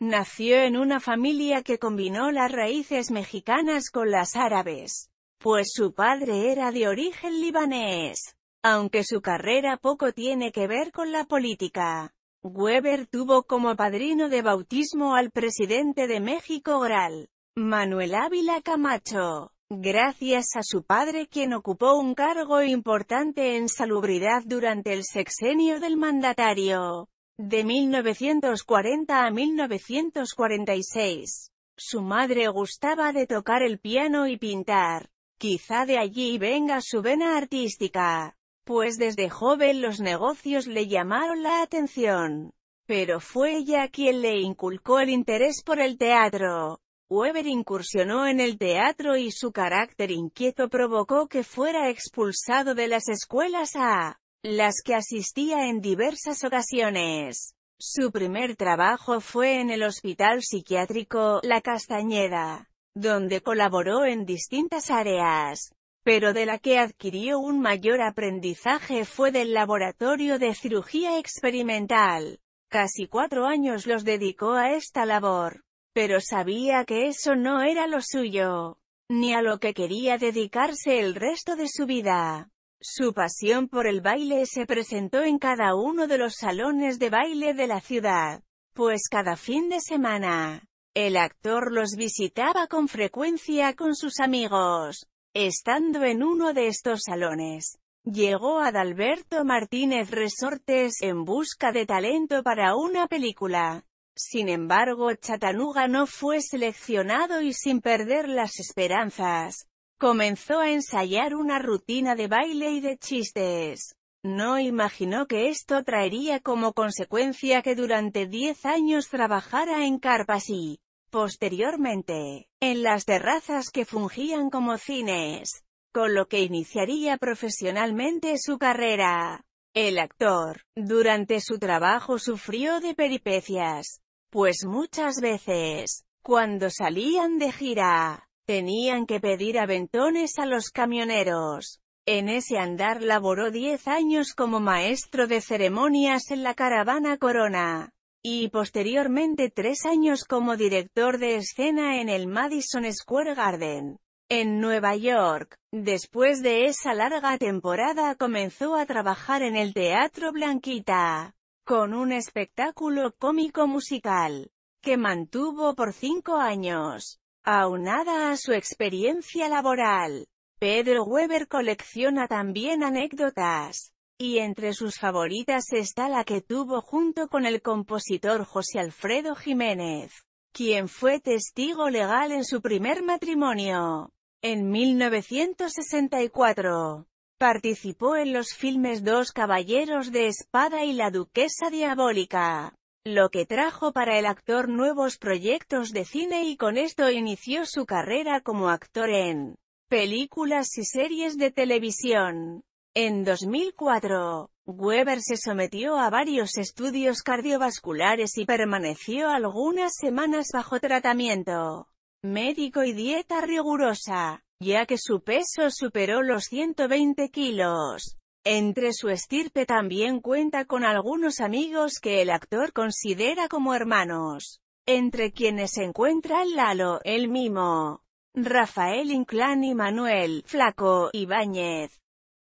Nació en una familia que combinó las raíces mexicanas con las árabes, pues su padre era de origen libanés. Aunque su carrera poco tiene que ver con la política, Weber tuvo como padrino de bautismo al presidente de México Gral. Manuel Ávila Camacho. Gracias a su padre quien ocupó un cargo importante en salubridad durante el sexenio del mandatario de 1940 a 1946. Su madre gustaba de tocar el piano y pintar. Quizá de allí venga su vena artística, pues desde joven los negocios le llamaron la atención. Pero fue ella quien le inculcó el interés por el teatro. Weber incursionó en el teatro y su carácter inquieto provocó que fuera expulsado de las escuelas a las que asistía en diversas ocasiones. Su primer trabajo fue en el Hospital Psiquiátrico La Castañeda, donde colaboró en distintas áreas, pero de la que adquirió un mayor aprendizaje fue del Laboratorio de Cirugía Experimental. Casi cuatro años los dedicó a esta labor, pero sabía que eso no era lo suyo, ni a lo que quería dedicarse el resto de su vida. Su pasión por el baile se presentó en cada uno de los salones de baile de la ciudad, pues cada fin de semana, el actor los visitaba con frecuencia con sus amigos. Estando en uno de estos salones, llegó Adalberto Martínez Resortes en busca de talento para una película. Sin embargo, Chatanuga no fue seleccionado y sin perder las esperanzas, Comenzó a ensayar una rutina de baile y de chistes. No imaginó que esto traería como consecuencia que durante 10 años trabajara en carpas y, posteriormente, en las terrazas que fungían como cines, con lo que iniciaría profesionalmente su carrera. El actor, durante su trabajo sufrió de peripecias, pues muchas veces, cuando salían de gira, Tenían que pedir aventones a los camioneros. En ese andar laboró diez años como maestro de ceremonias en la caravana Corona, y posteriormente tres años como director de escena en el Madison Square Garden, en Nueva York. Después de esa larga temporada comenzó a trabajar en el Teatro Blanquita, con un espectáculo cómico musical, que mantuvo por cinco años. Aunada a su experiencia laboral, Pedro Weber colecciona también anécdotas, y entre sus favoritas está la que tuvo junto con el compositor José Alfredo Jiménez, quien fue testigo legal en su primer matrimonio. En 1964, participó en los filmes Dos Caballeros de Espada y La Duquesa Diabólica lo que trajo para el actor nuevos proyectos de cine y con esto inició su carrera como actor en películas y series de televisión. En 2004, Weber se sometió a varios estudios cardiovasculares y permaneció algunas semanas bajo tratamiento médico y dieta rigurosa, ya que su peso superó los 120 kilos. Entre su estirpe también cuenta con algunos amigos que el actor considera como hermanos, entre quienes se encuentran Lalo, el mimo, Rafael Inclán y Manuel, Flaco, Ibáñez.